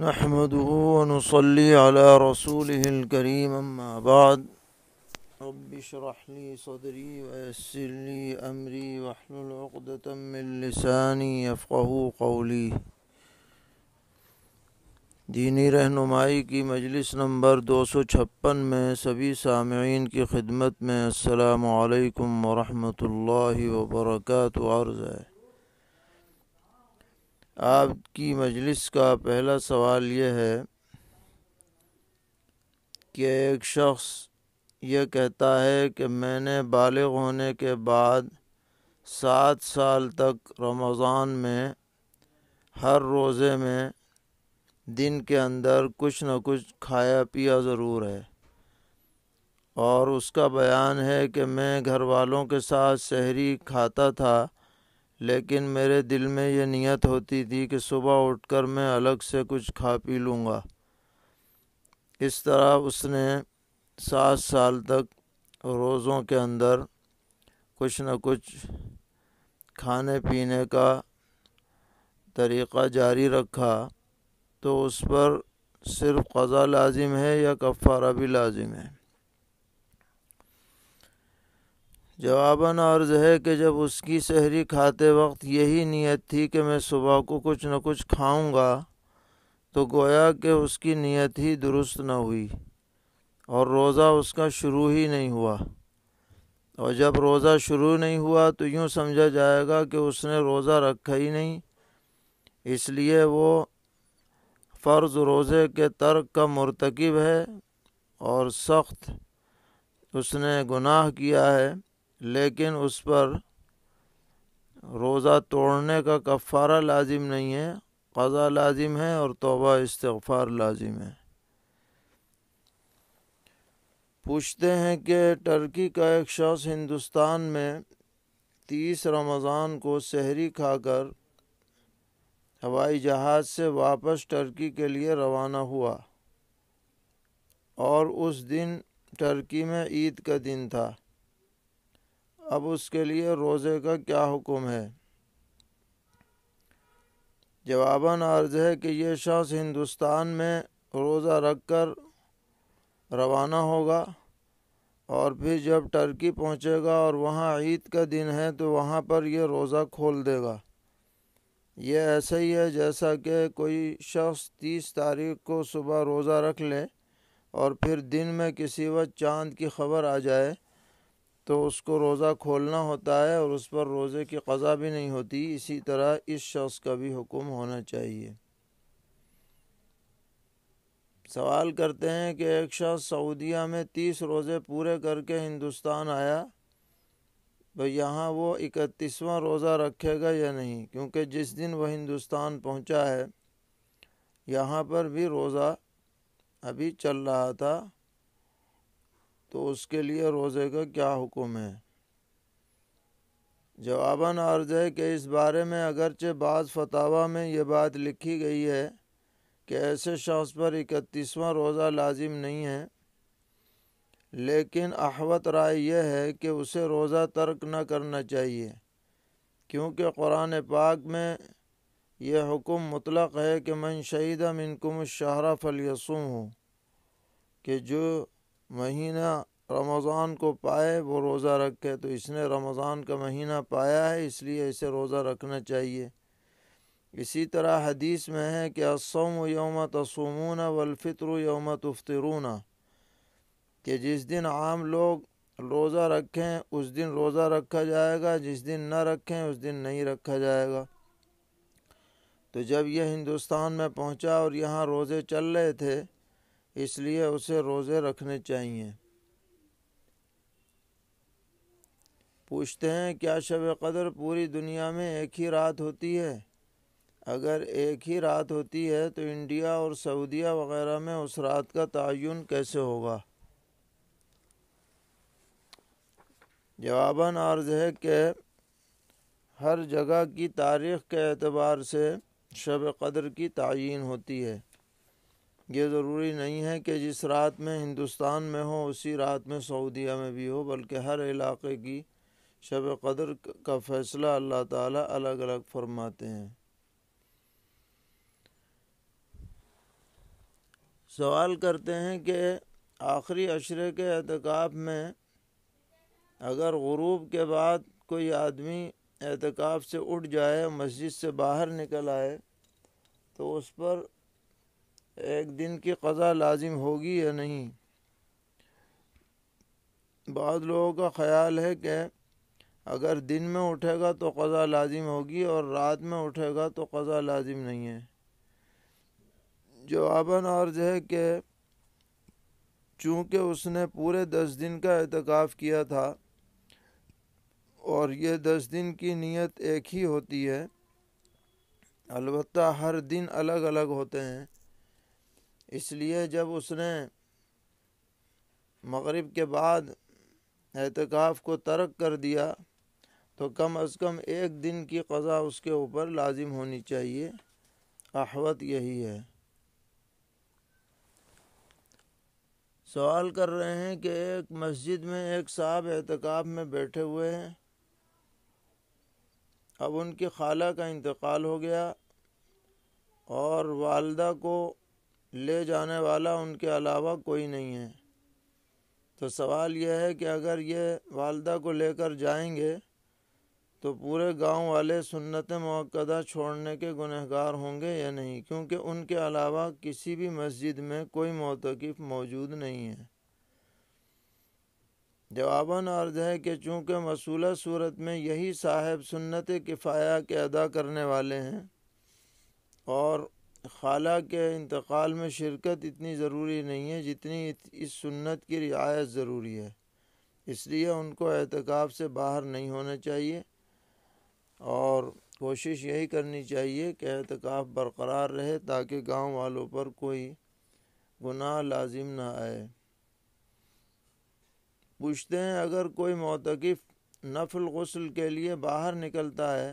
نحمده ونصلي على رسوله الكريم أما بعد رب اشرح لي صدري ويسر لي أمري واحلل عقدة من لساني يفقه قولي دینی رہنمائی کی مجلس نمبر دو سو چھپن میں سبھی سامعین کی خدمت میں السلام علیکم ورحمۃ اللہ وبرکاتہ عرض ہے آپ کی مجلس کا پہلا سوال یہ ہے کہ ایک شخص یہ کہتا ہے کہ میں نے بالغ ہونے کے بعد سات سال تک رمضان میں ہر روزے میں دن کے اندر کچھ نہ کچھ کھایا پیا ضرور ہے اور اس کا بیان ہے کہ میں گھر والوں کے ساتھ شہری کھاتا تھا لیکن میرے دل میں یہ نیت ہوتی تھی کہ صبح اٹھ کر میں الگ سے کچھ کھا پی لوں گا اس طرح اس نے سات سال تک روزوں کے اندر کچھ نہ کچھ کھانے پینے کا طریقہ جاری رکھا تو اس پر صرف قضا لازم ہے یا کفارہ بھی لازم ہے جواباً عرض ہے کہ جب اس کی سحری کھاتے وقت یہی نیت تھی کہ میں صبح کو کچھ نہ کچھ کھاؤں گا تو گویا کہ اس کی نیت ہی درست نہ ہوئی اور روزہ اس کا شروع ہی نہیں ہوا اور جب روزہ شروع نہیں ہوا تو یوں سمجھا جائے گا کہ اس نے روزہ رکھا ہی نہیں اس لیے وہ فرض روزے کے ترک کا مرتکب ہے اور سخت اس نے گناہ کیا ہے لیکن اس پر روزہ توڑنے کا کفارہ لازم نہیں ہے قضا لازم ہے اور توبہ استغفار لازم ہے پوچھتے ہیں کہ ٹرکی کا ایک شخص ہندوستان میں تیس رمضان کو شہری کھا کر ہوائی جہاز سے واپس ٹرکی کے لیے روانہ ہوا اور اس دن ٹرکی میں عید کا دن تھا اب اس کے لیے روزے کا کیا حکم ہے جواباً عرض ہے کہ یہ شخص ہندوستان میں روزہ رکھ کر روانہ ہوگا اور پھر جب ٹرکی پہنچے گا اور وہاں عید کا دن ہے تو وہاں پر یہ روزہ کھول دے گا یہ ایسا ہی ہے جیسا کہ کوئی شخص تیس تاریخ کو صبح روزہ رکھ لے اور پھر دن میں کسی وقت چاند کی خبر آ جائے تو اس کو روزہ کھولنا ہوتا ہے اور اس پر روزے کی قضا بھی نہیں ہوتی اسی طرح اس شخص کا بھی حکم ہونا چاہیے سوال کرتے ہیں کہ ایک شخص سعودیہ میں تیس روزے پورے کر کے ہندوستان آیا تو یہاں وہ اکتیسواں روزہ رکھے گا یا نہیں کیونکہ جس دن وہ ہندوستان پہنچا ہے یہاں پر بھی روزہ ابھی چل رہا تھا تو اس کے لیے روزے کا کیا حکم ہے جواباً عرض ہے کہ اس بارے میں اگرچہ بعض فتح میں یہ بات لکھی گئی ہے کہ ایسے شخص پر اکتیسواں روزہ لازم نہیں ہے لیکن احوت رائے یہ ہے کہ اسے روزہ ترک نہ کرنا چاہیے کیونکہ قرآن پاک میں یہ حکم مطلق ہے کہ من شہیدہ منکم الشہرہ فلیسوم ہوں کہ جو مہینہ رمضان کو پائے وہ روزہ رکھے تو اس نے رمضان کا مہینہ پایا ہے اس لیے اسے روزہ رکھنا چاہیے اسی طرح حدیث میں ہے کہ اسوم و یوم تسومون و الفطر و یوم تفترون کہ جس دن عام لوگ روزہ رکھیں اس دن روزہ رکھا جائے گا جس دن نہ رکھیں اس دن نہیں رکھا جائے گا تو جب یہ ہندوستان میں پہنچا اور یہاں روزے چل رہے تھے اس لیے اسے روزے رکھنے چاہیے پوچھتے ہیں کیا شب قدر پوری دنیا میں ایک ہی رات ہوتی ہے اگر ایک ہی رات ہوتی ہے تو انڈیا اور سعودیہ وغیرہ میں اس رات کا تعین کیسے ہوگا جواباً عرض ہے کہ ہر جگہ کی تاریخ کے اعتبار سے شب قدر کی تعین ہوتی ہے یہ ضروری نہیں ہے کہ جس رات میں ہندوستان میں ہو اسی رات میں سعودیہ میں بھی ہو بلکہ ہر علاقے کی شب قدر کا فیصلہ اللہ تعالیٰ الگ الگ فرماتے ہیں سوال کرتے ہیں کہ آخری عشرے کے اعتکاب میں اگر غروب کے بعد کوئی آدمی اعتکاب سے اٹھ جائے مسجد سے باہر نکل آئے تو اس پر ایک دن کی قضا لازم ہوگی یا نہیں بعض لوگوں کا خیال ہے کہ اگر دن میں اٹھے گا تو قضا لازم ہوگی اور رات میں اٹھے گا تو قضا لازم نہیں ہے جواباً عرض ہے کہ چونکہ اس نے پورے دس دن کا اعتکاف کیا تھا اور یہ دس دن کی نیت ایک ہی ہوتی ہے البتہ ہر دن الگ الگ ہوتے ہیں اس لیے جب اس نے مغرب کے بعد اعتکاف کو ترک کر دیا تو کم از کم ایک دن کی قضا اس کے اوپر لازم ہونی چاہیے احوت یہی ہے سوال کر رہے ہیں کہ ایک مسجد میں ایک صاحب اعتکاب میں بیٹھے ہوئے ہیں اب ان کی خالہ کا انتقال ہو گیا اور والدہ کو لے جانے والا ان کے علاوہ کوئی نہیں ہے تو سوال یہ ہے کہ اگر یہ والدہ کو لے کر جائیں گے تو پورے گاؤں والے سنت موقع چھوڑنے کے گنہگار ہوں گے یا نہیں کیونکہ ان کے علاوہ کسی بھی مسجد میں کوئی موتقف موجود نہیں ہے جواباً عرض ہے کہ چونکہ مصولہ صورت میں یہی صاحب سنت کفایہ کے ادا کرنے والے ہیں اور خالہ کے انتقال میں شرکت اتنی ضروری نہیں ہے جتنی اس سنت کی رعایت ضروری ہے اس لیے ان کو اعتکاب سے باہر نہیں ہونا چاہیے اور کوشش یہی کرنی چاہیے کہ اعتکاف برقرار رہے تاکہ گاؤں والوں پر کوئی گناہ لازم نہ آئے پوچھتے ہیں اگر کوئی معتکف نفل غسل کے لیے باہر نکلتا ہے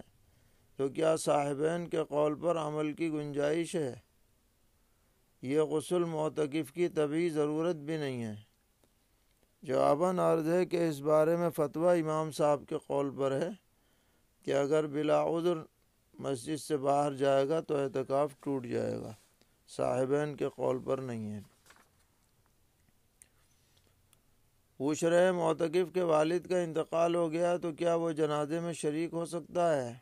تو کیا صاحبین کے قول پر عمل کی گنجائش ہے یہ غسل معتکف کی طبی ضرورت بھی نہیں ہے جواباً عرض ہے کہ اس بارے میں فتویٰ امام صاحب کے قول پر ہے کہ اگر بلا عذر مسجد سے باہر جائے گا تو اعتکاف ٹوٹ جائے گا صاحبین کے قول پر نہیں ہے پوچھ رہے معتکف کے والد کا انتقال ہو گیا تو کیا وہ جنازے میں شریک ہو سکتا ہے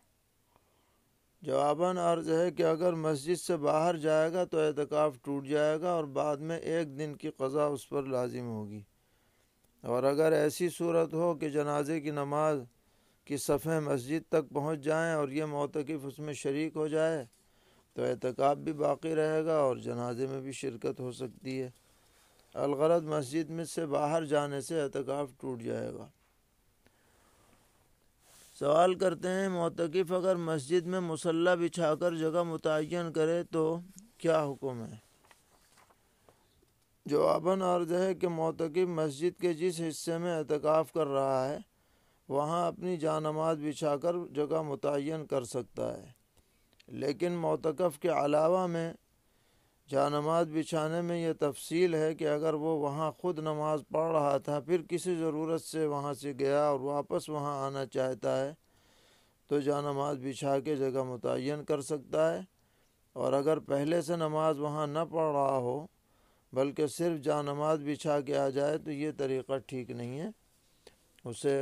جواباً عرض ہے کہ اگر مسجد سے باہر جائے گا تو اعتکاف ٹوٹ جائے گا اور بعد میں ایک دن کی قضا اس پر لازم ہوگی اور اگر ایسی صورت ہو کہ جنازے کی نماز کی صفحیں مسجد تک پہنچ جائیں اور یہ مؤکف اس میں شریک ہو جائے تو اعتکاب بھی باقی رہے گا اور جنازے میں بھی شرکت ہو سکتی ہے الغرض مسجد میں سے باہر جانے سے اعتکاف ٹوٹ جائے گا سوال کرتے ہیں معتکف اگر مسجد میں مسلح بچھا کر جگہ متعین کرے تو کیا حکم ہے جواباً عرض ہے کہ مؤکب مسجد کے جس حصے میں اعتکاف کر رہا ہے وہاں اپنی جانماز بچھا کر جگہ متعین کر سکتا ہے لیکن معتکف کے علاوہ میں جا نماز بچھانے میں یہ تفصیل ہے کہ اگر وہ وہاں خود نماز پڑھ رہا تھا پھر کسی ضرورت سے وہاں سے گیا اور واپس وہاں آنا چاہتا ہے تو جا نماز بچھا کے جگہ متعین کر سکتا ہے اور اگر پہلے سے نماز وہاں نہ پڑھ رہا ہو بلکہ صرف جا نماز بچھا کے آ جائے تو یہ طریقہ ٹھیک نہیں ہے اسے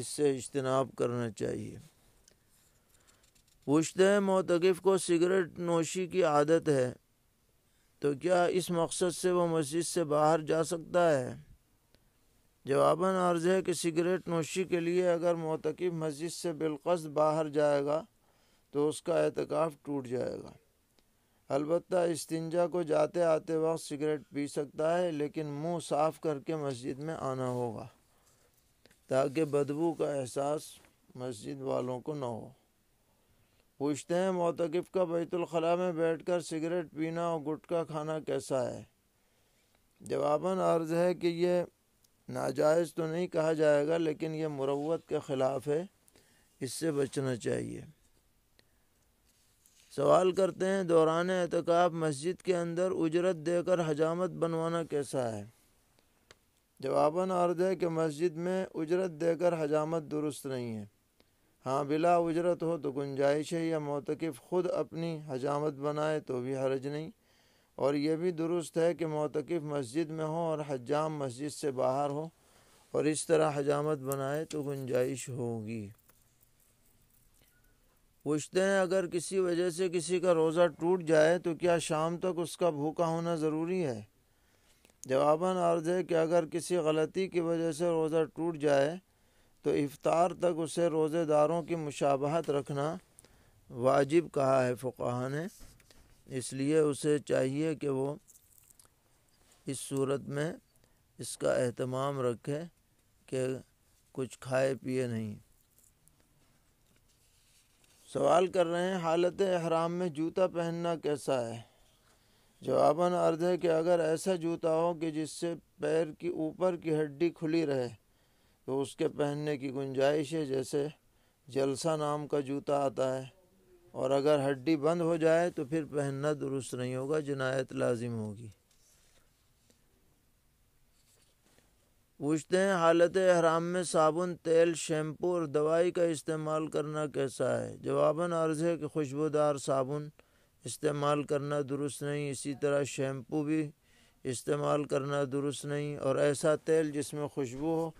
اس سے اجتناب کرنا چاہیے پوچھتے ہیں معتکف کو سگریٹ نوشی کی عادت ہے تو کیا اس مقصد سے وہ مسجد سے باہر جا سکتا ہے جواباً عرض ہے کہ سگریٹ نوشی کے لیے اگر معتکب مسجد سے بالقصد باہر جائے گا تو اس کا اعتکاف ٹوٹ جائے گا البتہ استنجا کو جاتے آتے وقت سگریٹ پی سکتا ہے لیکن منہ صاف کر کے مسجد میں آنا ہوگا تاکہ بدبو کا احساس مسجد والوں کو نہ ہو پوچھتے ہیں معتکف کا بیت الخلاء میں بیٹھ کر سگریٹ پینا اور گٹکا کھانا کیسا ہے جواباً عرض ہے کہ یہ ناجائز تو نہیں کہا جائے گا لیکن یہ مروت کے خلاف ہے اس سے بچنا چاہیے سوال کرتے ہیں دوران اعتکاب مسجد کے اندر اجرت دے کر حجامت بنوانا کیسا ہے جواباً عرض ہے کہ مسجد میں اجرت دے کر حجامت درست نہیں ہے ہاں بلا اجرت ہو تو گنجائش ہے یا معتکف خود اپنی حجامت بنائے تو بھی حرج نہیں اور یہ بھی درست ہے کہ معتکف مسجد میں ہو اور حجام مسجد سے باہر ہو اور اس طرح حجامت بنائے تو گنجائش ہوگی پوچھتے ہیں اگر کسی وجہ سے کسی کا روزہ ٹوٹ جائے تو کیا شام تک اس کا بھوکا ہونا ضروری ہے جواباً عرض ہے کہ اگر کسی غلطی کی وجہ سے روزہ ٹوٹ جائے تو افطار تک اسے روزے داروں کی مشابہت رکھنا واجب کہا ہے فقہ نے اس لیے اسے چاہیے کہ وہ اس صورت میں اس کا اہتمام رکھے کہ کچھ کھائے پیے نہیں سوال کر رہے ہیں حالت احرام میں جوتا پہننا کیسا ہے جواباً عرض ہے کہ اگر ایسا جوتا ہو کہ جس سے پیر کی اوپر کی ہڈی کھلی رہے تو اس کے پہننے کی گنجائش ہے جیسے جلسہ نام کا جوتا آتا ہے اور اگر ہڈی بند ہو جائے تو پھر پہننا درست نہیں ہوگا جنایت لازم ہوگی پوچھتے ہیں حالت احرام میں صابن تیل شیمپو اور دوائی کا استعمال کرنا کیسا ہے جواباً عرض ہے کہ خوشبودار صابن استعمال کرنا درست نہیں اسی طرح شیمپو بھی استعمال کرنا درست نہیں اور ایسا تیل جس میں خوشبو ہو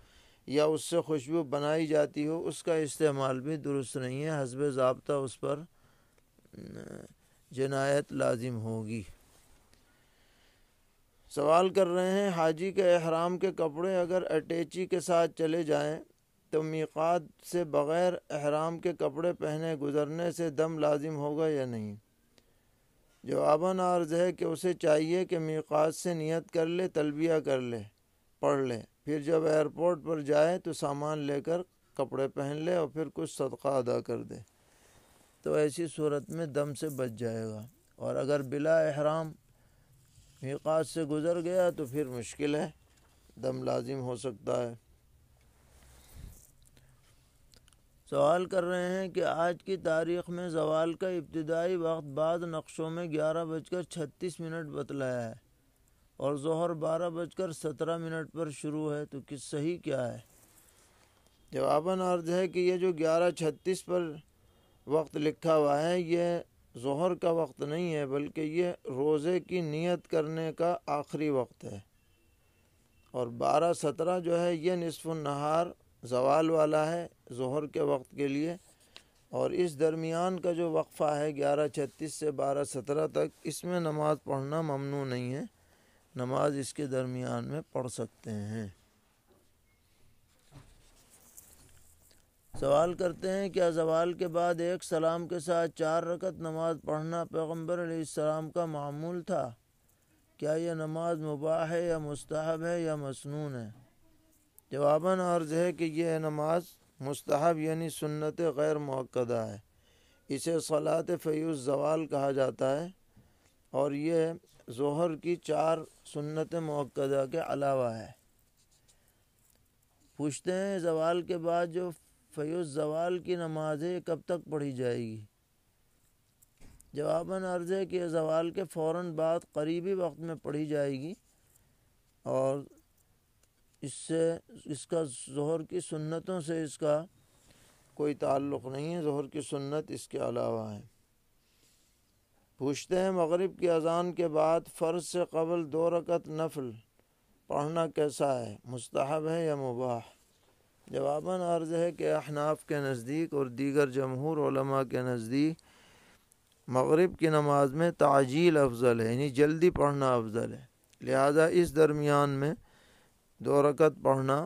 یا اس سے خوشبو بنائی جاتی ہو اس کا استعمال بھی درست نہیں ہے حسب ضابطہ اس پر جنایت لازم ہوگی سوال کر رہے ہیں حاجی کے احرام کے کپڑے اگر اٹیچی کے ساتھ چلے جائیں تو میقات سے بغیر احرام کے کپڑے پہنے گزرنے سے دم لازم ہوگا یا نہیں جو عرض ہے کہ اسے چاہیے کہ میقات سے نیت کر لے تلبیہ کر لے پڑھ لے پھر جب ایئرپورٹ پر جائے تو سامان لے کر کپڑے پہن لے اور پھر کچھ صدقہ ادا کر دے تو ایسی صورت میں دم سے بچ جائے گا اور اگر بلا احرام میقات سے گزر گیا تو پھر مشکل ہے دم لازم ہو سکتا ہے سوال کر رہے ہیں کہ آج کی تاریخ میں زوال کا ابتدائی وقت بعد نقشوں میں گیارہ بج کر چھتیس منٹ بتلایا ہے اور ظہر بارہ بج کر سترہ منٹ پر شروع ہے تو کس صحیح کیا ہے جواباً عرض ہے کہ یہ جو گیارہ چھتیس پر وقت لکھا ہوا ہے یہ ظہر کا وقت نہیں ہے بلکہ یہ روزے کی نیت کرنے کا آخری وقت ہے اور بارہ سترہ جو ہے یہ نصف النہار زوال والا ہے ظہر کے وقت کے لیے اور اس درمیان کا جو وقفہ ہے گیارہ چھتیس سے بارہ سترہ تک اس میں نماز پڑھنا ممنوع نہیں ہے نماز اس کے درمیان میں پڑھ سکتے ہیں سوال کرتے ہیں کیا زوال کے بعد ایک سلام کے ساتھ چار رکت نماز پڑھنا پیغمبر علیہ السلام کا معمول تھا کیا یہ نماز مباح ہے یا مستحب ہے یا مصنون ہے جواباً عرض ہے کہ یہ نماز مستحب یعنی سنت غیر موقع ہے اسے صلاح فیوز زوال کہا جاتا ہے اور یہ ظہر کی چار سنت موقع کے علاوہ ہے پوچھتے ہیں زوال کے بعد جو فیوز زوال کی نماز ہے یہ کب تک پڑھی جائے گی جواباً عرض ہے کہ زوال کے فوراً بعد قریبی وقت میں پڑھی جائے گی اور اس سے اس کا ظہر کی سنتوں سے اس کا کوئی تعلق نہیں ہے ظہر کی سنت اس کے علاوہ ہے پوچھتے ہیں مغرب کی اذان کے بعد فرض سے قبل دو رکعت نفل پڑھنا کیسا ہے مستحب ہے یا مباح جواباً عرض ہے کہ احناف کے نزدیک اور دیگر جمہور علماء کے نزدیک مغرب کی نماز میں تعجیل افضل ہے یعنی جلدی پڑھنا افضل ہے لہذا اس درمیان میں دو رکعت پڑھنا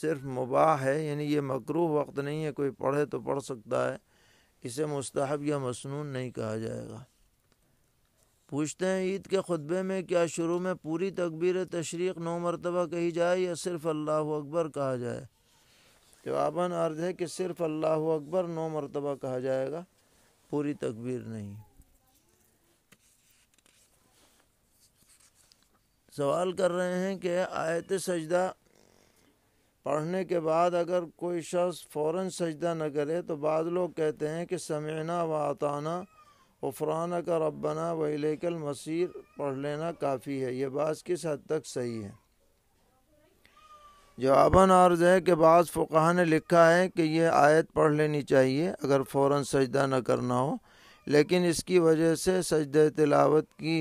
صرف مباح ہے یعنی یہ مقروح وقت نہیں ہے کوئی پڑھے تو پڑھ سکتا ہے اسے مستحب یا مصنون نہیں کہا جائے گا پوچھتے ہیں عید کے خطبے میں کیا شروع میں پوری تکبیر تشریق نو مرتبہ کہی جائے یا صرف اللہ اکبر کہا جائے جواباً عرض ہے کہ صرف اللہ اکبر نو مرتبہ کہا جائے گا پوری تکبیر نہیں سوال کر رہے ہیں کہ آیت سجدہ پڑھنے کے بعد اگر کوئی شخص فوراً سجدہ نہ کرے تو بعض لوگ کہتے ہیں کہ سمعنا و وعتانہ ربنا و علیک المصیر پڑھ لینا کافی ہے یہ بعض کس حد تک صحیح ہے جواباً عرض ہے کہ بعض فقہ نے لکھا ہے کہ یہ آیت پڑھ لینی چاہیے اگر فوراً سجدہ نہ کرنا ہو لیکن اس کی وجہ سے سجدہ تلاوت کی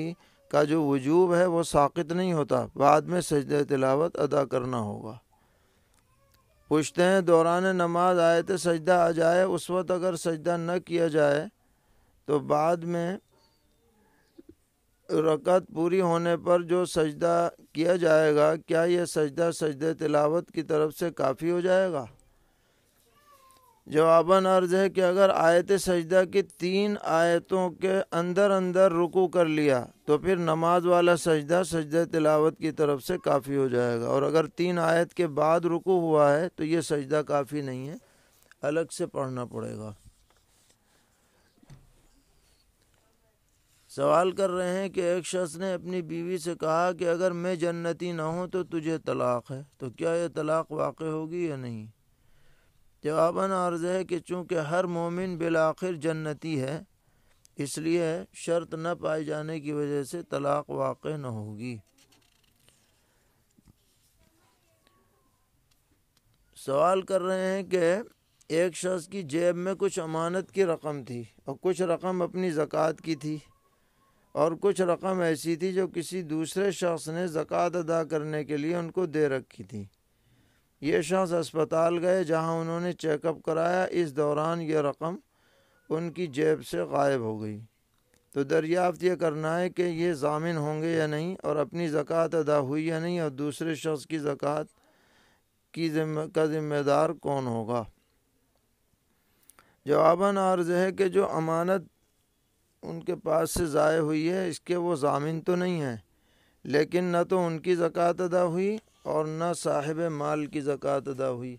کا جو وجوب ہے وہ ساقط نہیں ہوتا بعد میں سجدہ تلاوت ادا کرنا ہوگا پوچھتے ہیں دوران نماز آیت سجدہ آ جائے اس وقت اگر سجدہ نہ کیا جائے تو بعد میں رکعت پوری ہونے پر جو سجدہ کیا جائے گا کیا یہ سجدہ سجدہ تلاوت کی طرف سے کافی ہو جائے گا جواباً عرض ہے کہ اگر آیت سجدہ کی تین آیتوں کے اندر اندر رکو کر لیا تو پھر نماز والا سجدہ سجدہ تلاوت کی طرف سے کافی ہو جائے گا اور اگر تین آیت کے بعد رکو ہوا ہے تو یہ سجدہ کافی نہیں ہے الگ سے پڑھنا پڑے گا سوال کر رہے ہیں کہ ایک شخص نے اپنی بیوی سے کہا کہ اگر میں جنتی نہ ہوں تو تجھے طلاق ہے تو کیا یہ طلاق واقع ہوگی یا نہیں جواباً عرض ہے کہ چونکہ ہر مومن بالآخر جنتی ہے اس لیے شرط نہ پائے جانے کی وجہ سے طلاق واقع نہ ہوگی سوال کر رہے ہیں کہ ایک شخص کی جیب میں کچھ امانت کی رقم تھی اور کچھ رقم اپنی زکوٰۃ کی تھی اور کچھ رقم ایسی تھی جو کسی دوسرے شخص نے زکوٰۃ ادا کرنے کے لیے ان کو دے رکھی تھی یہ شخص اسپتال گئے جہاں انہوں نے چیک اپ کرایا اس دوران یہ رقم ان کی جیب سے غائب ہو گئی تو دریافت یہ کرنا ہے کہ یہ ضامن ہوں گے یا نہیں اور اپنی زکوٰۃ ادا ہوئی یا نہیں اور دوسرے شخص کی زکوٰۃ کی ذمہ کا ذمہ دار کون ہوگا جواباً عرض ہے کہ جو امانت ان کے پاس سے ضائع ہوئی ہے اس کے وہ ضامن تو نہیں ہیں لیکن نہ تو ان کی زکوٰۃ ادا ہوئی اور نہ صاحب مال کی زکوٰۃ ادا ہوئی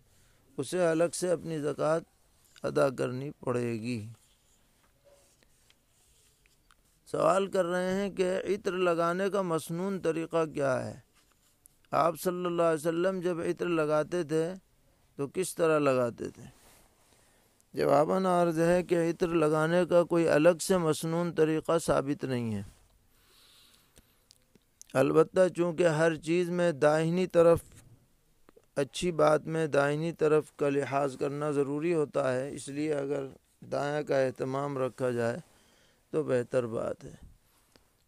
اسے الگ سے اپنی زکوٰۃ ادا کرنی پڑے گی سوال کر رہے ہیں کہ عطر لگانے کا مصنون طریقہ کیا ہے آپ صلی اللہ علیہ وسلم جب عطر لگاتے تھے تو کس طرح لگاتے تھے جواباً عرض ہے کہ عطر لگانے کا کوئی الگ سے مصنون طریقہ ثابت نہیں ہے البتہ چونکہ ہر چیز میں داہنی طرف اچھی بات میں داہنی طرف کا لحاظ کرنا ضروری ہوتا ہے اس لیے اگر دائیں کا اہتمام رکھا جائے تو بہتر بات ہے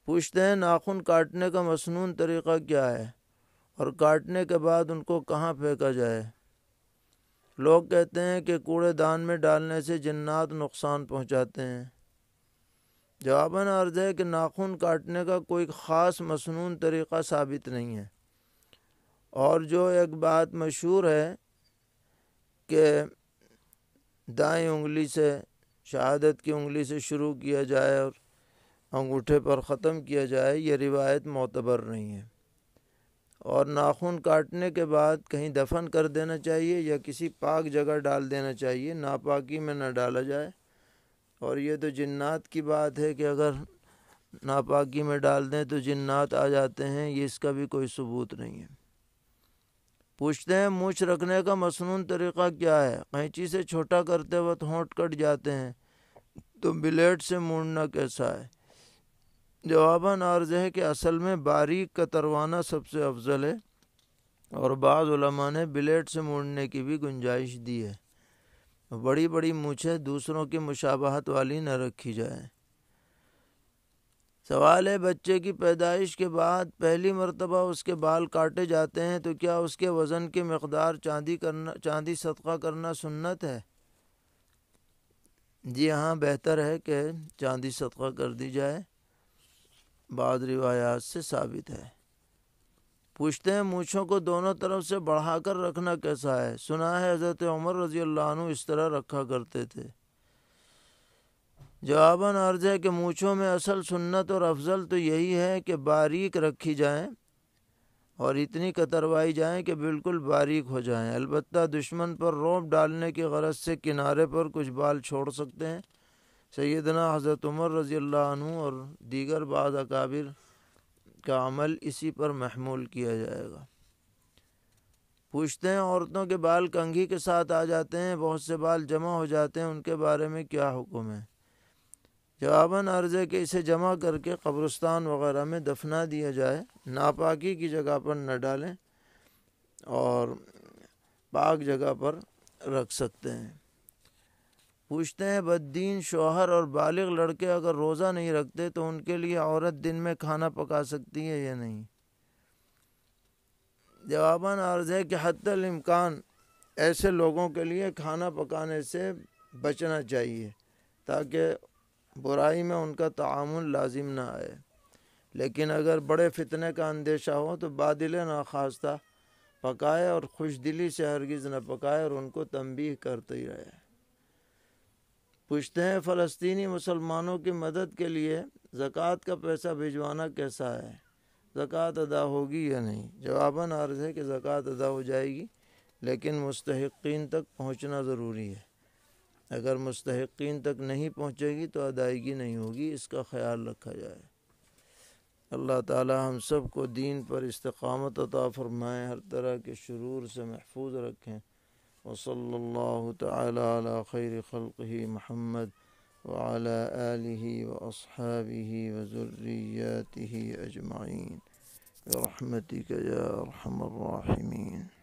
پوچھتے ہیں ناخن کاٹنے کا مصنون طریقہ کیا ہے اور کاٹنے کے بعد ان کو کہاں پھینکا جائے لوگ کہتے ہیں کہ کوڑے دان میں ڈالنے سے جنات نقصان پہنچاتے ہیں جواباً عرض ہے کہ ناخن کاٹنے کا کوئی خاص مصنون طریقہ ثابت نہیں ہے اور جو ایک بات مشہور ہے کہ دائیں انگلی سے شہادت کی انگلی سے شروع کیا جائے اور انگوٹھے پر ختم کیا جائے یہ روایت معتبر نہیں ہے اور ناخن کاٹنے کے بعد کہیں دفن کر دینا چاہیے یا کسی پاک جگہ ڈال دینا چاہیے ناپاکی میں نہ ڈالا جائے اور یہ تو جنات کی بات ہے کہ اگر ناپاکی میں ڈال دیں تو جنات آ جاتے ہیں یہ اس کا بھی کوئی ثبوت نہیں ہے پوچھتے ہیں مونچھ رکھنے کا مصنون طریقہ کیا ہے قینچی سے چھوٹا کرتے وقت ہونٹ کٹ جاتے ہیں تو بلیٹ سے موڑنا کیسا ہے جواباً عرض ہے کہ اصل میں باریک کا تروانا سب سے افضل ہے اور بعض علماء نے بلیٹ سے موڑنے کی بھی گنجائش دی ہے بڑی بڑی مونچھیں دوسروں کی مشابہت والی نہ رکھی جائے سوال ہے بچے کی پیدائش کے بعد پہلی مرتبہ اس کے بال کاٹے جاتے ہیں تو کیا اس کے وزن کی مقدار چاندی کرنا چاندی صدقہ کرنا سنت ہے جی ہاں بہتر ہے کہ چاندی صدقہ کر دی جائے بعض روایات سے ثابت ہے پوچھتے ہیں مونچھوں کو دونوں طرف سے بڑھا کر رکھنا کیسا ہے سنا ہے حضرت عمر رضی اللہ عنہ اس طرح رکھا کرتے تھے جواباً عرض ہے کہ مونچھوں میں اصل سنت اور افضل تو یہی ہے کہ باریک رکھی جائیں اور اتنی کتروائی جائیں کہ بالکل باریک ہو جائیں البتہ دشمن پر روپ ڈالنے کی غرض سے کنارے پر کچھ بال چھوڑ سکتے ہیں سیدنا حضرت عمر رضی اللہ عنہ اور دیگر بعض اکابر کا عمل اسی پر محمول کیا جائے گا پوچھتے ہیں عورتوں کے بال کنگھی کے ساتھ آ جاتے ہیں بہت سے بال جمع ہو جاتے ہیں ان کے بارے میں کیا حکم ہے جواباً عرض ہے کہ اسے جمع کر کے قبرستان وغیرہ میں دفنا دیا جائے ناپاکی کی جگہ پر نہ ڈالیں اور پاک جگہ پر رکھ سکتے ہیں پوچھتے ہیں بددین شوہر اور بالغ لڑکے اگر روزہ نہیں رکھتے تو ان کے لیے عورت دن میں کھانا پکا سکتی ہے یا نہیں جواباً عرض ہے کہ حتی الامکان ایسے لوگوں کے لیے کھانا پکانے سے بچنا چاہیے تاکہ برائی میں ان کا تعامل لازم نہ آئے لیکن اگر بڑے فتنے کا اندیشہ ہو تو بادل ناخواستہ پکائے اور خوش دلی سے ہرگز نہ پکائے اور ان کو تنبیہ کرتے ہی رہے پوچھتے ہیں فلسطینی مسلمانوں کی مدد کے لیے زکوٰۃ کا پیسہ بھجوانا کیسا ہے زکوٰۃ ادا ہوگی یا نہیں جواباً عرض ہے کہ زکوٰۃ ادا ہو جائے گی لیکن مستحقین تک پہنچنا ضروری ہے اگر مستحقین تک نہیں پہنچے گی تو ادائیگی نہیں ہوگی اس کا خیال رکھا جائے اللہ تعالی ہم سب کو دین پر استقامت عطا فرمائیں ہر طرح کے شرور سے محفوظ رکھیں وصلى الله تعالى على خير خلقه محمد وعلى آله وأصحابه وذرياته أجمعين برحمتك يا أرحم الراحمين